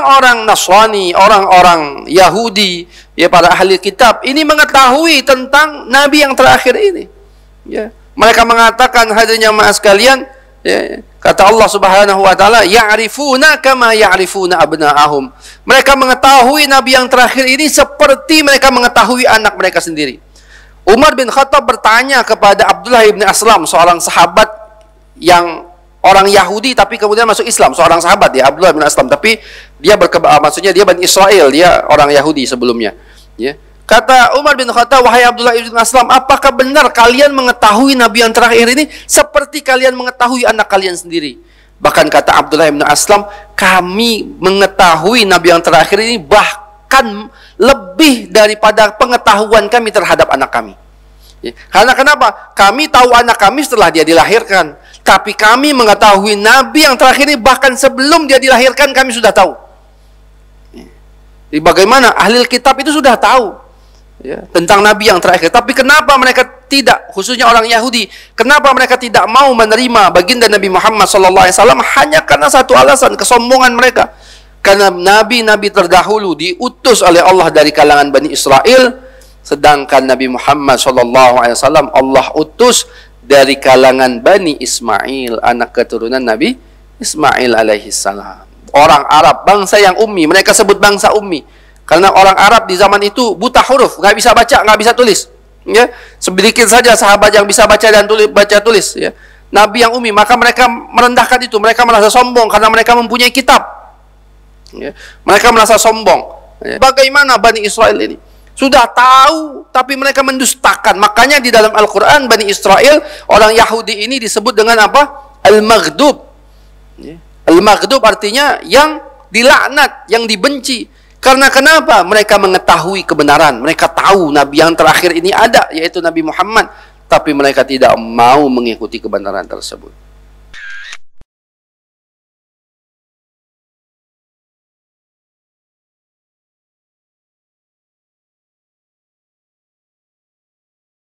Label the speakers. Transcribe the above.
Speaker 1: orang-orang Nasrani, orang-orang Yahudi, ya para ahli kitab ini mengetahui tentang nabi yang terakhir ini. Ya. Mereka mengatakan hadirnya maaf sekalian, ya, kata Allah Subhanahu wa taala, ya'rifuna kama ya'rifuna abna'ahum. Mereka mengetahui nabi yang terakhir ini seperti mereka mengetahui anak mereka sendiri. Umar bin Khattab bertanya kepada Abdullah bin Aslam, seorang sahabat yang orang Yahudi tapi kemudian masuk Islam, seorang sahabat ya Abdullah bin Aslam, tapi dia berke ah, maksudnya dia Bani Israel, dia orang Yahudi sebelumnya, ya. Kata Umar bin Khattab, wahai Abdullah bin Aslam, apakah benar kalian mengetahui Nabi yang terakhir ini seperti kalian mengetahui anak kalian sendiri? Bahkan kata Abdullah bin Aslam, kami mengetahui Nabi yang terakhir ini bahkan lebih daripada pengetahuan kami terhadap anak kami. Ya, karena kenapa? Kami tahu anak kami setelah dia dilahirkan. Tapi kami mengetahui Nabi yang terakhir ini bahkan sebelum dia dilahirkan kami sudah tahu. Ya. Jadi bagaimana ahli kitab itu sudah tahu ya, tentang Nabi yang terakhir. Tapi kenapa mereka tidak, khususnya orang Yahudi, kenapa mereka tidak mau menerima baginda Nabi Muhammad SAW hanya karena satu alasan, kesombongan mereka. Karena nabi-nabi terdahulu diutus oleh Allah dari kalangan Bani Israel, Sedangkan Nabi Muhammad SAW Allah utus dari kalangan Bani Ismail, anak keturunan Nabi Ismail alaihi salam. Orang Arab, bangsa yang ummi, mereka sebut bangsa ummi. Karena orang Arab di zaman itu buta huruf, nggak bisa baca, nggak bisa tulis. Ya, sedikit saja sahabat yang bisa baca dan tulis, baca tulis. Ya. Nabi yang ummi, maka mereka merendahkan itu, mereka merasa sombong karena mereka mempunyai kitab. Ya. Mereka merasa sombong. Ya. Bagaimana Bani Israel ini? Sudah tahu, tapi mereka mendustakan. Makanya di dalam Al-Quran, Bani Israel, orang Yahudi ini disebut dengan apa? Al-Maghdub. Ya. Al-Maghdub artinya yang dilaknat, yang dibenci. Karena kenapa? Mereka mengetahui kebenaran. Mereka tahu Nabi yang terakhir ini ada, yaitu Nabi Muhammad. Tapi mereka tidak mau mengikuti kebenaran tersebut.